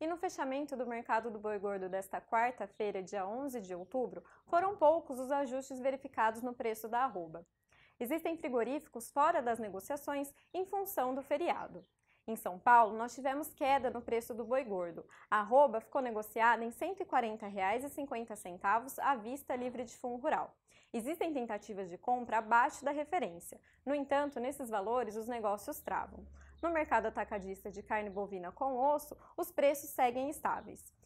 E no fechamento do mercado do boi gordo desta quarta-feira, dia 11 de outubro, foram poucos os ajustes verificados no preço da arroba. Existem frigoríficos fora das negociações em função do feriado. Em São Paulo, nós tivemos queda no preço do boi gordo. A arroba ficou negociada em R$ 140,50 à vista livre de fundo rural. Existem tentativas de compra abaixo da referência. No entanto, nesses valores, os negócios travam no mercado atacadista de carne bovina com osso, os preços seguem estáveis.